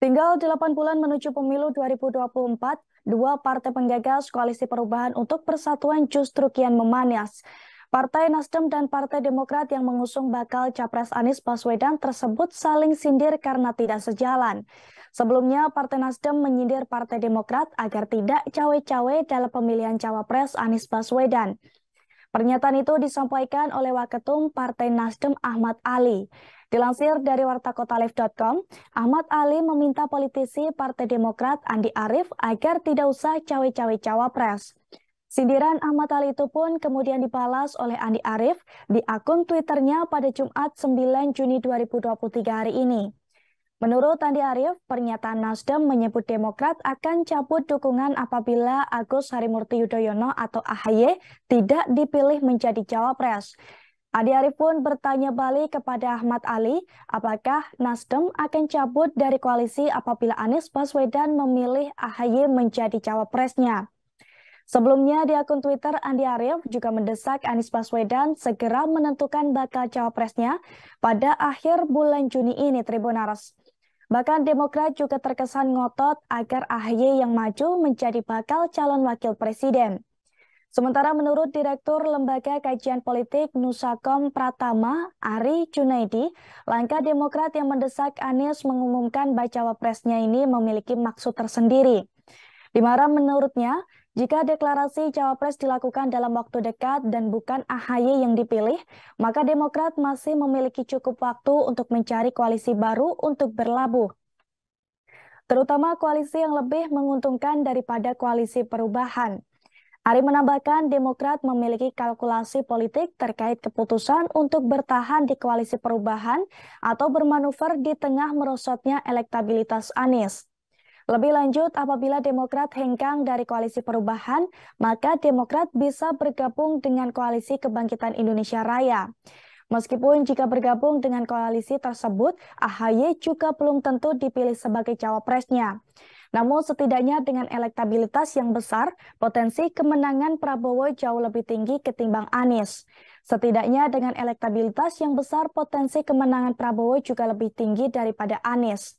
Tinggal 8 bulan menuju pemilu 2024, dua partai penggagas Koalisi Perubahan untuk Persatuan justru kian memanas. Partai Nasdem dan Partai Demokrat yang mengusung bakal capres Anies Baswedan tersebut saling sindir karena tidak sejalan. Sebelumnya, Partai Nasdem menyindir Partai Demokrat agar tidak cawe-cawe dalam pemilihan cawapres Anies Baswedan. Pernyataan itu disampaikan oleh Waketum Partai Nasdem Ahmad Ali. Dilansir dari wartakotalif.com, Ahmad Ali meminta politisi Partai Demokrat Andi Arief agar tidak usah cawe-cawe cawapres. Sindiran Ahmad Ali itu pun kemudian dibalas oleh Andi Arief di akun Twitternya pada Jumat 9 Juni 2023 hari ini. Menurut Andi Arief, pernyataan Nasdem menyebut Demokrat akan cabut dukungan apabila Agus Harimurti Yudhoyono atau AHY tidak dipilih menjadi cawapres. Adi Arief pun bertanya balik kepada Ahmad Ali, apakah Nasdem akan cabut dari koalisi apabila Anies Baswedan memilih AHY menjadi cawapresnya. Sebelumnya di akun Twitter, Andi Arief juga mendesak Anies Baswedan segera menentukan bakal cawapresnya pada akhir bulan Juni ini, Tribunaras. Bahkan Demokrat juga terkesan ngotot agar AHY yang maju menjadi bakal calon wakil presiden. Sementara menurut Direktur Lembaga Kajian Politik Nusakom Pratama, Ari Junaidi, langkah Demokrat yang mendesak Anies mengumumkan bacawa presnya ini memiliki maksud tersendiri. Dimana menurutnya, jika deklarasi cawapres dilakukan dalam waktu dekat dan bukan AHY yang dipilih, maka Demokrat masih memiliki cukup waktu untuk mencari koalisi baru untuk berlabuh. Terutama koalisi yang lebih menguntungkan daripada koalisi perubahan. Ari menambahkan Demokrat memiliki kalkulasi politik terkait keputusan untuk bertahan di koalisi perubahan atau bermanuver di tengah merosotnya elektabilitas Anies. Lebih lanjut, apabila Demokrat hengkang dari koalisi perubahan, maka Demokrat bisa bergabung dengan koalisi Kebangkitan Indonesia Raya. Meskipun jika bergabung dengan koalisi tersebut, AHY juga belum tentu dipilih sebagai cawapresnya. Namun setidaknya dengan elektabilitas yang besar, potensi kemenangan Prabowo jauh lebih tinggi ketimbang Anies. Setidaknya dengan elektabilitas yang besar, potensi kemenangan Prabowo juga lebih tinggi daripada Anies.